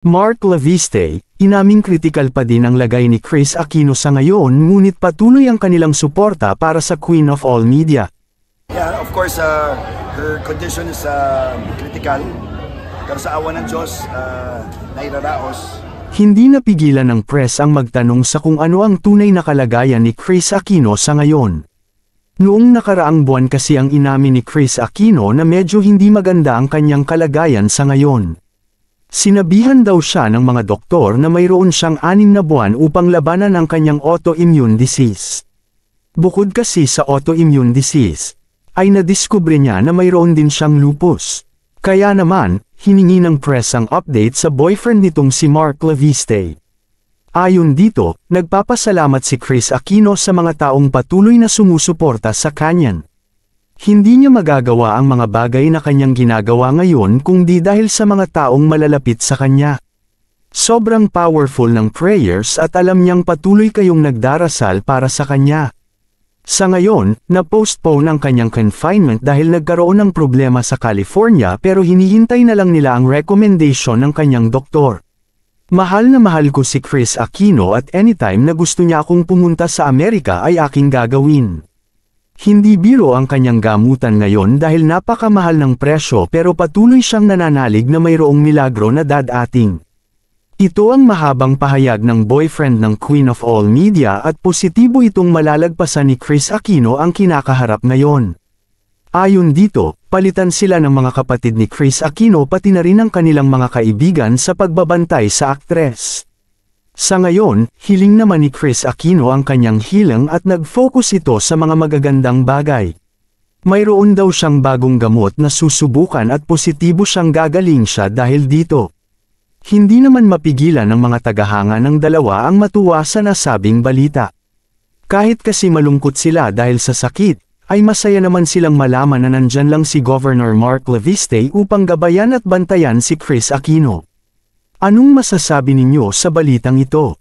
Mark Laviste, inaming kritikal pa din ang lagay ni Chris Aquino sa ngayon ngunit patuloy ang kanilang suporta para sa Queen of All Media. Yeah, of course, uh, her condition is uh, critical. Pero sa awa ng Diyos, uh, nairaraos. Hindi napigilan ng press ang magtanong sa kung ano ang tunay na kalagayan ni Chris Aquino sa ngayon. Noong nakaraang buwan kasi ang inamin ni Chris Aquino na medyo hindi maganda ang kanyang kalagayan sa ngayon. Sinabihan daw siya ng mga doktor na mayroon siyang anim na buwan upang labanan ang kanyang autoimmune disease. Bukod kasi sa autoimmune disease, ay nadiskubre niya na mayroon din siyang lupus. Kaya naman, hiningi ng press ang update sa boyfriend nitong si Mark Laviste. Ayon dito, nagpapasalamat si Chris Aquino sa mga taong patuloy na sumusuporta sa kanyan. Hindi niya magagawa ang mga bagay na kanyang ginagawa ngayon kung di dahil sa mga taong malalapit sa kanya. Sobrang powerful ng prayers at alam niyang patuloy kayong nagdarasal para sa kanya. Sa ngayon, na-postpone ang kanyang confinement dahil nagkaroon ng problema sa California pero hinihintay na lang nila ang recommendation ng kanyang doktor. Mahal na mahal ko si Chris Aquino at anytime na gusto niya akong pumunta sa Amerika ay aking gagawin. Hindi biro ang kanyang gamutan ngayon dahil napakamahal ng presyo pero patuloy siyang nananalig na mayroong milagro na dadating. Ito ang mahabang pahayag ng boyfriend ng Queen of All Media at positibo itong malalagpasan ni Chris Aquino ang kinakaharap ngayon. Ayon dito, palitan sila ng mga kapatid ni Chris Aquino pati na rin ang kanilang mga kaibigan sa pagbabantay sa aktres. Sa ngayon, hiling naman ni Chris Aquino ang kanyang hilang at nag-focus ito sa mga magagandang bagay. Mayroon daw siyang bagong gamot na susubukan at positibo siyang gagaling siya dahil dito. Hindi naman mapigilan ng mga tagahanga ng dalawa ang matuwa sa nasabing balita. Kahit kasi malungkot sila dahil sa sakit, ay masaya naman silang malaman na nandyan lang si Governor Mark Leviste upang gabayan at bantayan si Chris Aquino. Anong masasabi ninyo sa balitang ito?